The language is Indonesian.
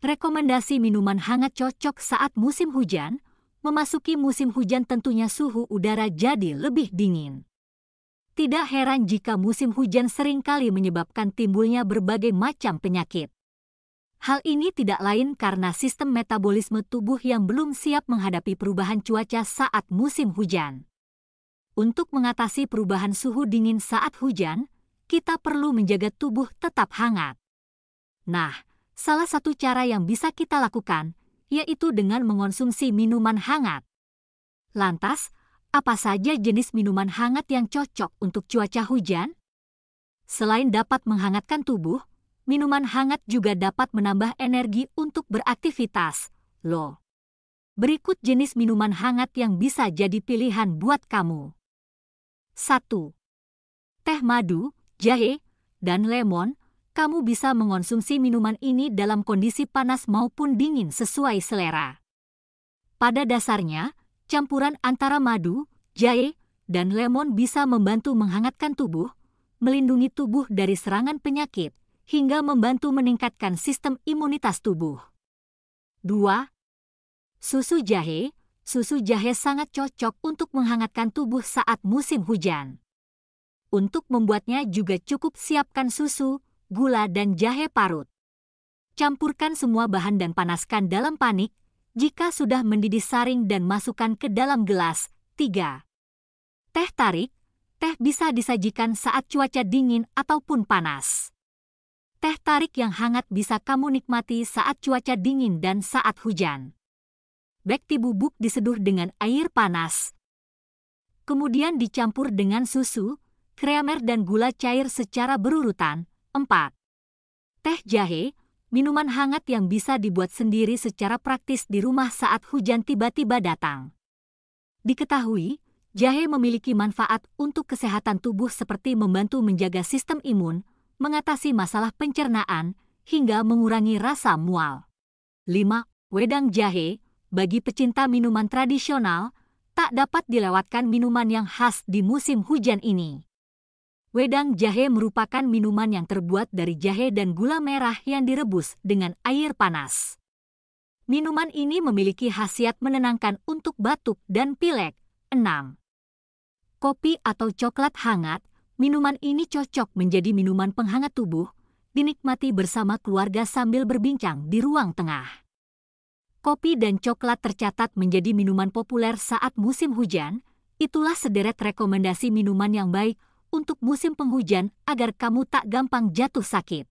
Rekomendasi minuman hangat cocok saat musim hujan. Memasuki musim hujan tentunya suhu udara jadi lebih dingin. Tidak heran jika musim hujan seringkali menyebabkan timbulnya berbagai macam penyakit. Hal ini tidak lain karena sistem metabolisme tubuh yang belum siap menghadapi perubahan cuaca saat musim hujan. Untuk mengatasi perubahan suhu dingin saat hujan, kita perlu menjaga tubuh tetap hangat. Nah, salah satu cara yang bisa kita lakukan yaitu dengan mengonsumsi minuman hangat. Lantas, apa saja jenis minuman hangat yang cocok untuk cuaca hujan? Selain dapat menghangatkan tubuh, minuman hangat juga dapat menambah energi untuk beraktivitas. Loh, berikut jenis minuman hangat yang bisa jadi pilihan buat kamu. 1. Teh madu, jahe, dan lemon kamu bisa mengonsumsi minuman ini dalam kondisi panas maupun dingin sesuai selera. Pada dasarnya, campuran antara madu, jahe, dan lemon bisa membantu menghangatkan tubuh, melindungi tubuh dari serangan penyakit, hingga membantu meningkatkan sistem imunitas tubuh. 2. Susu jahe Susu jahe sangat cocok untuk menghangatkan tubuh saat musim hujan. Untuk membuatnya juga cukup siapkan susu, gula dan jahe parut. Campurkan semua bahan dan panaskan dalam panik. Jika sudah mendidih saring dan masukkan ke dalam gelas. 3. Teh tarik. Teh bisa disajikan saat cuaca dingin ataupun panas. Teh tarik yang hangat bisa kamu nikmati saat cuaca dingin dan saat hujan. Bekti bubuk diseduh dengan air panas. Kemudian dicampur dengan susu, kremer dan gula cair secara berurutan. 4. Teh jahe, minuman hangat yang bisa dibuat sendiri secara praktis di rumah saat hujan tiba-tiba datang. Diketahui, jahe memiliki manfaat untuk kesehatan tubuh seperti membantu menjaga sistem imun, mengatasi masalah pencernaan, hingga mengurangi rasa mual. 5. Wedang jahe, bagi pecinta minuman tradisional, tak dapat dilewatkan minuman yang khas di musim hujan ini. Wedang jahe merupakan minuman yang terbuat dari jahe dan gula merah yang direbus dengan air panas. Minuman ini memiliki khasiat menenangkan untuk batuk dan pilek. 6. Kopi atau coklat hangat, minuman ini cocok menjadi minuman penghangat tubuh, dinikmati bersama keluarga sambil berbincang di ruang tengah. Kopi dan coklat tercatat menjadi minuman populer saat musim hujan, itulah sederet rekomendasi minuman yang baik untuk musim penghujan agar kamu tak gampang jatuh sakit.